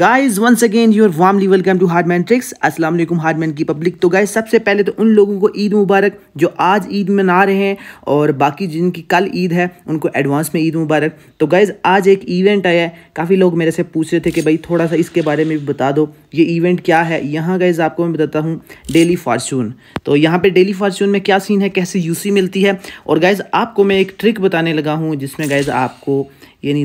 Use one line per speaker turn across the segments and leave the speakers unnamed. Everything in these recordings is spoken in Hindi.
guys once again your warmly welcome to man tricks Aslam hard man की पब्लिक तो गाइज सबसे पहले तो उन लोगों को ईद मुबारक जो आज ईद मना रहे हैं और बाकी जिनकी कल ईद है उनको एडवांस में ईद मुबारक तो गाइज आज एक इवेंट आया है काफ़ी लोग मेरे से पूछ रहे थे कि भाई थोड़ा सा इसके बारे में भी बता दो ये इवेंट क्या है यहाँ गाइज आपको मैं बताता हूँ डेली फार्चून तो यहाँ पर डेली फार्चून में क्या सीन है कैसे यूसी मिलती है और गाइज आपको मैं एक ट्रिक बताने लगा हूँ जिसमें गाइज आपको यानी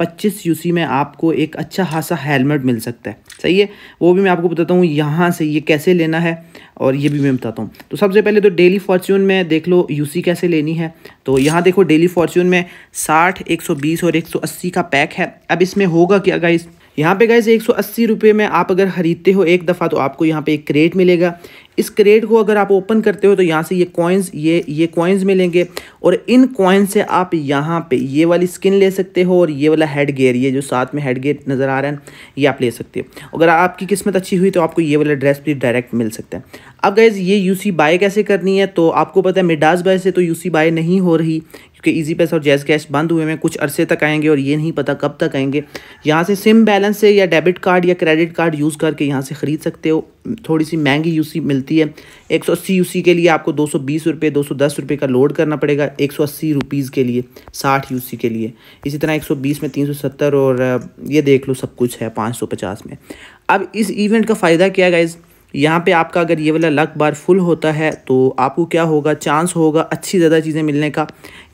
पच्चीस यूसी में आपको एक अच्छा खासा हेलमेट डोनट मिल सकता है सही है वो भी मैं आपको बताता हूँ यहाँ से ये कैसे लेना है और ये भी मैं बताता हूँ तो सबसे पहले तो डेली फॉर्च्यून में देख लो यूसी कैसे लेनी है तो यहाँ देखो डेली फॉर्च्यून में साठ एक सौ बीस और एक सौ अस्सी का पैक है अब इसमें होगा क्या गाइस यहाँ पे गए एक सौ अस्सी रुपये में आप अगर ख़रीदते हो एक दफ़ा तो आपको यहाँ पे एक क्रेट मिलेगा इस क्रेट को अगर आप ओपन करते हो तो यहाँ से ये कॉइन्स ये ये कॉइन्स मिलेंगे और इन कॉइन्स से आप यहाँ पे ये वाली स्किन ले सकते हो और ये वाला हेड गेयर ये जो साथ में हेड गेयर नज़र आ रहा है ये आप ले सकते हो अगर आपकी किस्मत अच्छी हुई तो आपको ये वाला ड्रेस भी डायरेक्ट मिल सकता है अब गैज़ ये यूसी बाय कैसे करनी है तो आपको पता है मिडास बाय से तो यूसी बाय नहीं हो रही क्योंकि ईजी पैसा और जैस कैश बंद हुए हैं कुछ अरसे तक आएंगे और ये नहीं पता कब तक आएंगे यहाँ से सिम बैलेंस से या डेबिट कार्ड या क्रेडिट कार्ड यूज़ करके यहाँ से ख़रीद सकते हो थोड़ी सी महंगी यूसी मिलती मिलती है एक सौ के लिए आपको दो सौ बीस रुपये का लोड करना पड़ेगा एक सौ के लिए साठ यू के लिए इसी तरह एक में तीन और ये देख लो सब कुछ है पाँच में अब इस इवेंट का फ़ायदा क्या है गाइज़ यहाँ पे आपका अगर ये वाला लक बार फुल होता है तो आपको क्या होगा चांस होगा अच्छी ज़्यादा चीज़ें मिलने का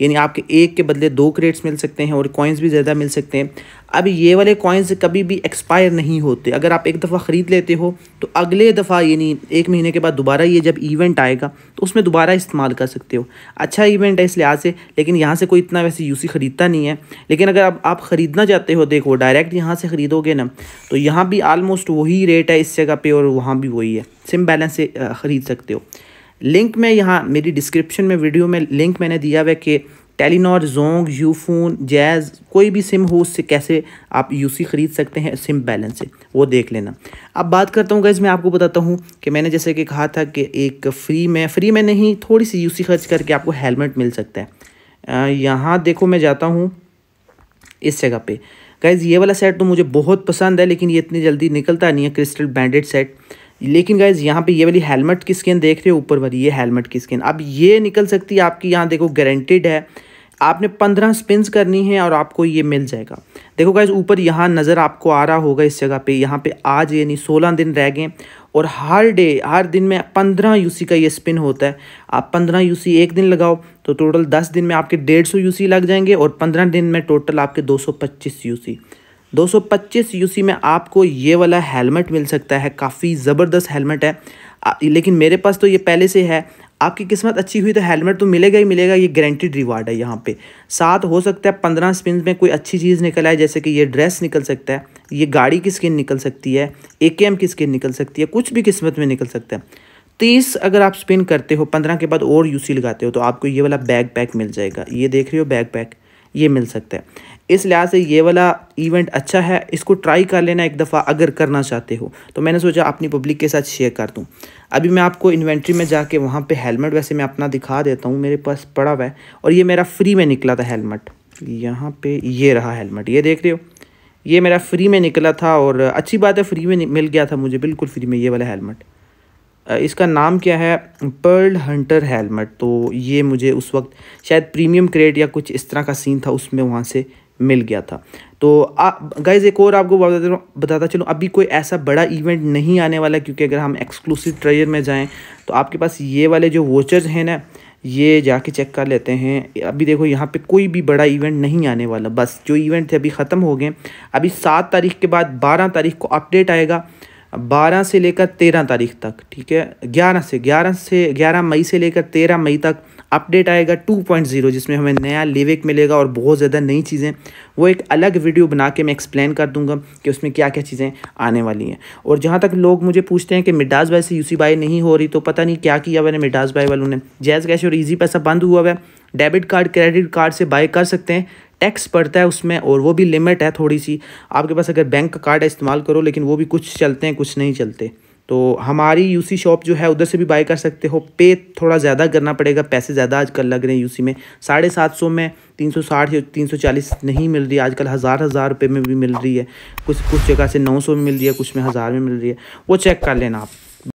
यानी आपके एक के बदले दो क्रेट्स मिल सकते हैं और कॉइन्स भी ज़्यादा मिल सकते हैं अब ये वाले कॉइन्स कभी भी एक्सपायर नहीं होते अगर आप एक दफ़ा ख़रीद लेते हो तो अगले दफ़ा यानी एक महीने के बाद दोबारा ये जब इवेंट आएगा तो उसमें दोबारा इस्तेमाल कर सकते हो अच्छा इवेंट है इस लिहाज से लेकिन यहाँ से कोई इतना वैसे यूसी ख़रीदता नहीं है लेकिन अगर आप, आप ख़रीदना चाहते हो देखो डायरेक्ट यहाँ से ख़रीदोगे ना तो यहाँ भी आलमोस्ट वही रेट है इस जगह पर और वहाँ भी वही है सिम बैलेंस से ख़रीद सकते हो लिंक में यहाँ मेरी डिस्क्रिप्शन में वीडियो में लिंक मैंने दिया हुआ है कि टेलीनॉर जोंग यूफोन जैज़ कोई भी सिम हो उससे कैसे आप यूसी ख़रीद सकते हैं सिम बैलेंस से वो देख लेना अब बात करता हूँ गैस मैं आपको बताता हूँ कि मैंने जैसे कि कहा था कि एक फ़्री में फ्री में नहीं थोड़ी सी यूसी खर्च करके आपको हेलमेट मिल सकता है यहाँ देखो मैं जाता हूँ इस जगह पर गैज़ ये वाला सेट तो मुझे बहुत पसंद है लेकिन ये इतनी जल्दी निकलता नहीं है क्रिस्टल ब्रांडेड सेट लेकिन गैज़ यहाँ पे ये वाली हेलमेट की स्किन देख रहे हो ऊपर वाली ये हेलमेट की स्किन अब ये निकल सकती है आपकी यहाँ देखो गारंटेड है आपने पंद्रह स्पिन्स करनी है और आपको ये मिल जाएगा देखो गाइज ऊपर यहाँ नज़र आपको आ रहा होगा इस जगह पे यहाँ पे आज यानी सोलह दिन रह गए और हर डे हर दिन में पंद्रह यूसी का ये स्पिन होता है आप पंद्रह यूसी एक दिन लगाओ तो टोटल दस दिन में आपके डेढ़ सौ यूसी लग जाएंगे और पंद्रह दिन में टोटल आपके दो सौ पच्चीस यूसी पच्चीस यूसी में आपको ये वाला हेलमेट मिल सकता है काफ़ी ज़बरदस्त हेलमेट है लेकिन मेरे पास तो ये पहले से है आपकी किस्मत अच्छी हुई तो हेलमेट तो मिलेगा ही मिलेगा ये गारंटीड रिवार्ड है यहाँ पे साथ हो सकता है पंद्रह स्पिन में कोई अच्छी चीज़ निकल आए जैसे कि ये ड्रेस निकल सकता है ये गाड़ी की स्किन निकल सकती है ए की स्किन निकल सकती है कुछ भी किस्मत में निकल सकता है तीस अगर आप स्पिन करते हो पंद्रह के बाद और यूसी लगाते हो तो आपको ये वाला बैग पैक मिल जाएगा ये देख रहे हो बैग पैक ये मिल सकता है इस लिहाज से ये वाला इवेंट अच्छा है इसको ट्राई कर लेना एक दफ़ा अगर करना चाहते हो तो मैंने सोचा अपनी पब्लिक के साथ शेयर कर दूँ अभी मैं आपको इन्वेंट्री में जाके वहाँ पे हेलमेट वैसे मैं अपना दिखा देता हूँ मेरे पास पड़ा हुआ है और ये मेरा फ्री में निकला था हेलमेट यहाँ पे ये रहा हेलमेट ये देख रहे हो ये मेरा फ्री में निकला था और अच्छी बात है फ्री में मिल गया था मुझे बिल्कुल फ्री में ये वाला हेलमेट इसका नाम क्या है पर्ल हंटर हेलमेट तो ये मुझे उस वक्त शायद प्रीमियम क्रेड या कुछ इस तरह का सीन था उसमें वहाँ से मिल गया था तो गाइज़ एक और आपको बताता चलो चलूँ अभी कोई ऐसा बड़ा इवेंट नहीं आने वाला क्योंकि अगर हम एक्सक्लूसिव ट्रेजर में जाएँ तो आपके पास ये वाले जो वोचर्स हैं ना ये जाके चेक कर लेते हैं अभी देखो यहाँ पे कोई भी बड़ा इवेंट नहीं आने वाला बस जो इवेंट थे अभी ख़त्म हो गए अभी सात तारीख के बाद बारह तारीख को अपडेट आएगा बारह से लेकर तेरह तारीख तक ठीक है ग्यारह से ग्यारह से ग्यारह मई से लेकर तेरह मई तक अपडेट आएगा 2.0 जिसमें हमें नया लिविक मिलेगा और बहुत ज़्यादा नई चीज़ें वो एक अलग वीडियो बना के मैं एक्सप्लेन कर दूंगा कि उसमें क्या क्या चीज़ें आने वाली हैं और जहाँ तक लोग मुझे पूछते हैं कि मिडास भाई से यूसी बाई नहीं हो रही तो पता नहीं क्या किया मैंने मिडास बाई वालों ने जैज़ कैश और ईजी पैसा बंद हुआ हुआ है डेबिट कार्ड क्रेडिट कार्ड से बाई कर सकते हैं टैक्स पड़ता है उसमें और वो भी लिमिट है थोड़ी सी आपके पास अगर बैंक का कार्ड है इस्तेमाल करो लेकिन वो भी कुछ चलते हैं कुछ नहीं चलते तो हमारी यूसी शॉप जो है उधर से भी बाई कर सकते हो पे थोड़ा ज़्यादा करना पड़ेगा पैसे ज़्यादा आजकल लग रहे हैं यूसी में साढ़े सात सौ में तीन सौ साठ या तीन सौ चालीस नहीं मिल रही आजकल हज़ार हज़ार रुपये में भी मिल रही है कुछ कुछ जगह से नौ सौ में मिल रही है कुछ में हज़ार में मिल रही है वो चेक कर लेना आप